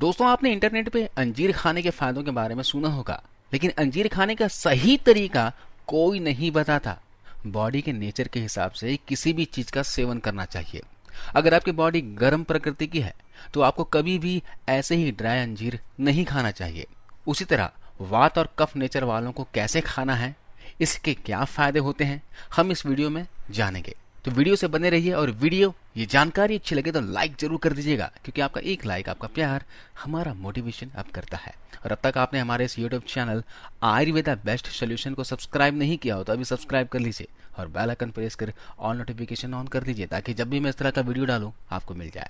दोस्तों आपने इंटरनेट पे अंजीर खाने के फायदों के बारे में सुना होगा लेकिन अंजीर खाने का सही तरीका कोई नहीं बताता बॉडी के नेचर के हिसाब से किसी भी चीज का सेवन करना चाहिए अगर आपकी बॉडी गर्म प्रकृति की है तो आपको कभी भी ऐसे ही ड्राई अंजीर नहीं खाना चाहिए उसी तरह वात और कफ नेचर वालों को कैसे खाना है इसके क्या फायदे होते हैं हम इस वीडियो में जानेंगे तो वीडियो से बने रहिए और वीडियो ये जानकारी अच्छी लगे तो लाइक जरूर कर दीजिएगा क्योंकि आपका एक लाइक आपका प्यार हमारा मोटिवेशन अप करता है और अब तक आपने हमारे इस YouTube channel Ayurveda best solution को सब्सक्राइब नहीं किया हो तो अभी सब्सक्राइब कर लीजिए और बेल आइकन प्रेस कर ऑल नोटिफिकेशन ऑन कर दीजिए ताकि जब भी मैं इस तरह का वीडियो डालू आपको मिल जाए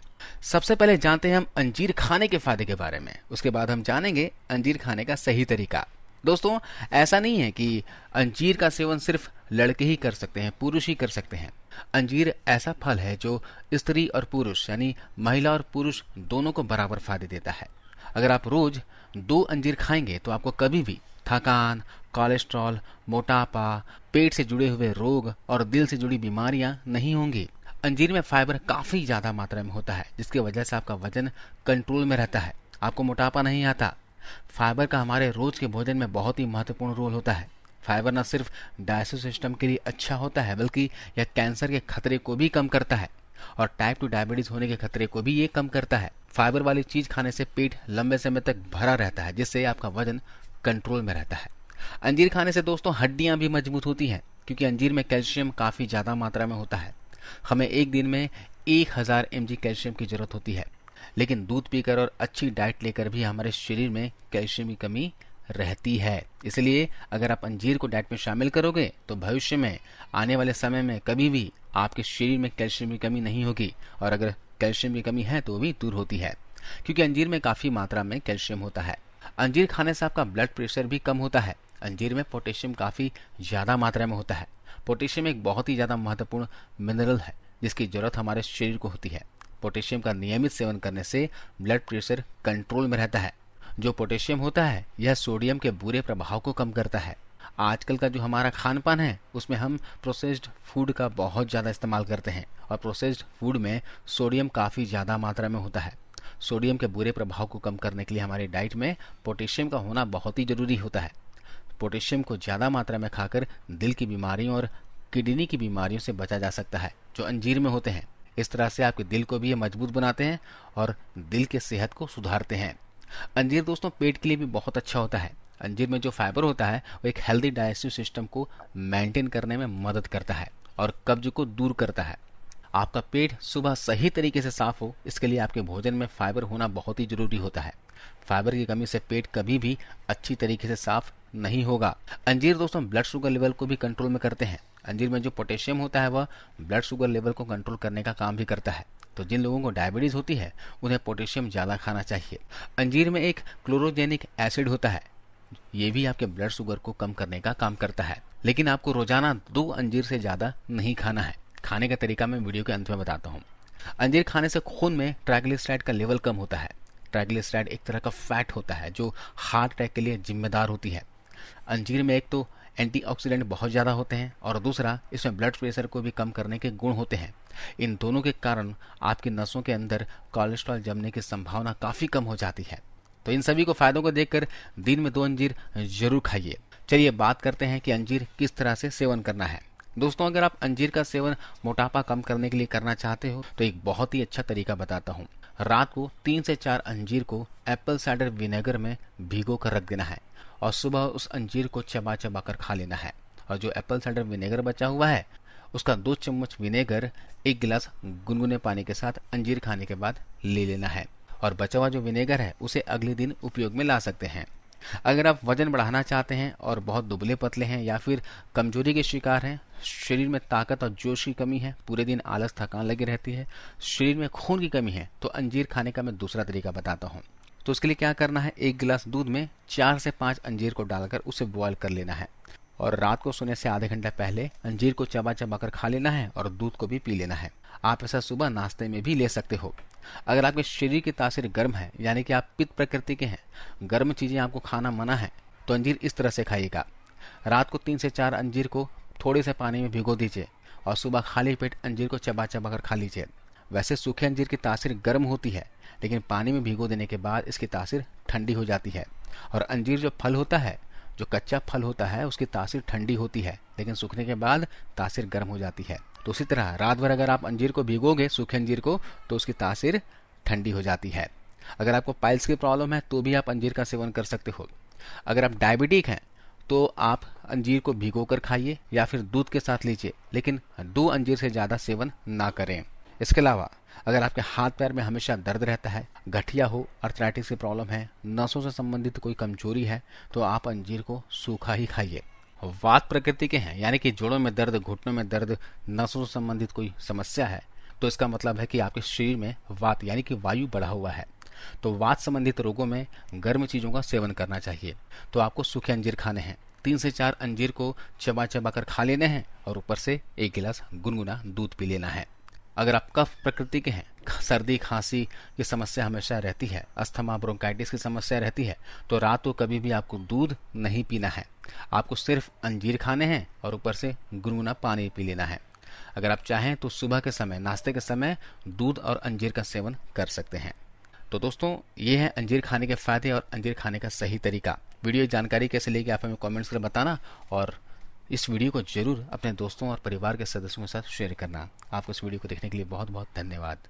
सबसे पहले जानते हैं हम अंजीर खाने के फायदे के बारे में उसके बाद हम जानेंगे अंजीर खाने का सही तरीका दोस्तों ऐसा नहीं है कि अंजीर का सेवन सिर्फ लड़के ही कर सकते हैं पुरुष ही कर सकते हैं अंजीर ऐसा फल है जो स्त्री और पुरुष यानी महिला और पुरुष दोनों को बराबर फायदे देता है अगर आप रोज दो अंजीर खाएंगे तो आपको कभी भी थकान कोलेस्ट्रॉल मोटापा पेट से जुड़े हुए रोग और दिल से जुड़ी बीमारियां नहीं होंगी अंजीर में फाइबर काफी ज्यादा मात्रा में होता है जिसकी वजह से आपका वजन कंट्रोल में रहता है आपको मोटापा नहीं आता फाइबर का हमारे रोज के भोजन में बहुत ही महत्वपूर्ण रोल होता है फाइबर न सिर्फ डायसिस सिस्टम के लिए अच्छा होता है बल्कि यह कैंसर के खतरे को भी कम करता है और टाइप टू डायबिटीज होने के खतरे को भी ये कम करता है फाइबर वाली चीज खाने से पेट लंबे समय तक भरा रहता है जिससे आपका वजन कंट्रोल में रहता है अंजीर खाने से दोस्तों हड्डियां भी मजबूत होती हैं क्योंकि अंजीर में कैल्शियम काफी ज्यादा मात्रा में होता है हमें एक दिन में एक हजार एम कैल्शियम की जरूरत होती है लेकिन दूध पीकर और अच्छी डाइट लेकर भी हमारे शरीर में कैल्शियम की कमी रहती है इसलिए अगर आप अंजीर को डाइट में शामिल करोगे तो भविष्य में आने वाले समय में कभी भी आपके शरीर में कैल्शियम की कमी नहीं होगी और अगर कैल्शियम की कमी है तो भी दूर होती है क्योंकि अंजीर में काफ़ी मात्रा में कैल्शियम होता है अंजीर खाने से आपका ब्लड प्रेशर भी कम होता है अंजीर में पोटेशियम काफ़ी ज़्यादा मात्रा में होता है पोटेशियम एक बहुत ही ज़्यादा महत्वपूर्ण मिनरल है जिसकी ज़रूरत हमारे शरीर को होती है पोटेशियम का नियमित सेवन करने से ब्लड प्रेशर कंट्रोल में रहता है जो पोटेशियम होता है यह सोडियम के बुरे प्रभाव को कम करता है आजकल का जो हमारा खान पान है उसमें हम प्रोसेस्ड फूड का बहुत ज़्यादा इस्तेमाल करते हैं और प्रोसेस्ड फूड में सोडियम काफ़ी ज़्यादा मात्रा में होता है सोडियम के बुरे प्रभाव को कम करने के लिए हमारी डाइट में पोटेशियम का होना बहुत ही ज़रूरी होता है पोटेशियम को ज़्यादा मात्रा में खाकर दिल की बीमारियों और किडनी की बीमारियों से बचा जा सकता है जो अंजीर में होते हैं इस तरह से आपके दिल को भी ये मजबूत बनाते हैं और दिल के सेहत को सुधारते हैं अंजीर दोस्तों पेट के लिए भी बहुत अच्छा होता है अंजीर में जो फाइबर होता है वो एक हेल्दी डाइजेस्टिव सिस्टम को मेंटेन करने में मदद करता है और कब्ज को दूर करता है आपका पेट सुबह सही तरीके से साफ हो इसके लिए आपके भोजन में फाइबर होना बहुत ही जरूरी होता है फाइबर की कमी से पेट कभी भी अच्छी तरीके से साफ नहीं होगा अंजीर दोस्तों ब्लड शुगर लेवल को भी कंट्रोल में करते हैं अंजीर में जो पोटेशियम होता है वह ब्लड शुगर लेवल को कंट्रोल करने का काम भी करता है तो जिन लोगों को डायबिटीज़ होती है उन्हें पोटेशियम ज़्यादा खाना चाहिए अंजीर में एक क्लोरोजेनिक एसिड होता है ये भी आपके ब्लड शुगर को कम करने का काम करता है लेकिन आपको रोजाना दो अंजीर से ज़्यादा नहीं खाना है खाने का तरीका मैं वीडियो के अंत में बताता हूँ अंजीर खाने से खून में ट्राइग्लिसराइड का लेवल कम होता है ट्राइग्लिसराइड एक तरह का फैट होता है जो हार्ट अटैक के लिए जिम्मेदार होती है अंजीर में एक तो एंटीऑक्सीडेंट बहुत ज़्यादा होते हैं और दूसरा इसमें ब्लड प्रेशर को भी कम करने के गुण होते हैं इन दोनों के कारण आपकी नसों के अंदर कोलेस्ट्रॉल जमने की संभावना काफ़ी कम हो जाती है तो इन सभी को फायदों को देखकर दिन में दो अंजीर जरूर खाइए चलिए बात करते हैं कि अंजीर किस तरह से सेवन करना है दोस्तों अगर आप अंजीर का सेवन मोटापा कम करने के लिए करना चाहते हो तो एक बहुत ही अच्छा तरीका बताता हूँ रात को तीन से चार अंजीर को एप्पल साइडर विनेगर में भिगो कर रख देना है और सुबह उस अंजीर को चबा चबा कर खा लेना है और जो एप्पल साइडर विनेगर बचा हुआ है उसका दो चम्मच विनेगर एक गिलास गुनगुने पानी के साथ अंजीर खाने के बाद ले लेना है और बचा हुआ जो विनेगर है उसे अगले दिन उपयोग में ला सकते हैं अगर आप वजन बढ़ाना चाहते हैं और बहुत दुबले पतले हैं या फिर कमजोरी के शिकार हैं शरीर में ताकत और जोश की कमी है पूरे दिन आलस थकान लगी रहती है शरीर में खून की कमी है तो अंजीर खाने का मैं दूसरा तरीका बताता हूँ तो उसके लिए क्या करना है एक गिलास दूध में चार से पाँच अंजीर को डालकर उसे बॉयल कर लेना है और रात को सोने से आधे घंटे पहले अंजीर को चबा चबा कर खा लेना है और दूध को भी पी लेना है आप ऐसा सुबह नाश्ते में भी ले सकते हो अगर आपके शरीर की तासीर गर्म है यानी कि आप पित्त प्रकृति के हैं गर्म चीज़ें आपको खाना मना है तो अंजीर इस तरह से खाइएगा रात को तीन से चार अंजीर को थोड़े से पानी में भिगो दीजिए और सुबह खाली पेट अंजीर को चबा चबा कर खा लीजिए वैसे सूखे अंजीर की तासीर गर्म होती है लेकिन पानी में भिगो देने के बाद इसकी तासीर ठंडी हो जाती है और अंजीर जो फल होता है जो कच्चा फल होता है उसकी तासीर ठंडी होती है लेकिन सूखने के बाद तासीर गर्म हो जाती है तो उसी तरह रात भर अगर आप अंजीर को भिगोगे सूखे अंजीर को तो उसकी तासीर ठंडी हो जाती है अगर आपको पाइल्स की प्रॉब्लम है तो भी आप अंजीर का सेवन कर सकते हो अगर आप डायबिटिक हैं तो आप अंजीर को भिगो कर खाइए या फिर दूध के साथ लीजिए लेकिन दो अंजीर से ज़्यादा सेवन ना करें इसके अलावा अगर आपके हाथ पैर में हमेशा दर्द रहता है गठिया हो अर्थराइटिस की प्रॉब्लम है नसों से संबंधित कोई कमजोरी है तो आप अंजीर को सूखा ही खाइए वात प्रकृति के हैं यानी कि जोड़ों में दर्द घुटनों में दर्द नसों से संबंधित कोई समस्या है तो इसका मतलब है कि आपके शरीर में वात यानी कि वायु बढ़ा हुआ है तो वात संबंधित रोगों में गर्म चीज़ों का सेवन करना चाहिए तो आपको सूखे अंजीर खाने हैं तीन से चार अंजीर को चबा चबा कर खा लेने हैं और ऊपर से एक गिलास गुनगुना दूध पी लेना है अगर आप कफ प्रकृति के हैं सर्दी खांसी की समस्या हमेशा रहती है अस्थमा ब्रोंकाइटिस की समस्या रहती है तो रात को कभी भी आपको दूध नहीं पीना है आपको सिर्फ अंजीर खाने हैं और ऊपर से गुनगुना पानी पी लेना है अगर आप चाहें तो सुबह के समय नाश्ते के समय दूध और अंजीर का सेवन कर सकते हैं तो दोस्तों ये है अंजीर खाने के फायदे और अंजीर खाने का सही तरीका वीडियो जानकारी कैसे लेके आप हमें कमेंट्स कर बताना और इस वीडियो को जरूर अपने दोस्तों और परिवार के सदस्यों के साथ शेयर करना आपको इस वीडियो को देखने के लिए बहुत बहुत धन्यवाद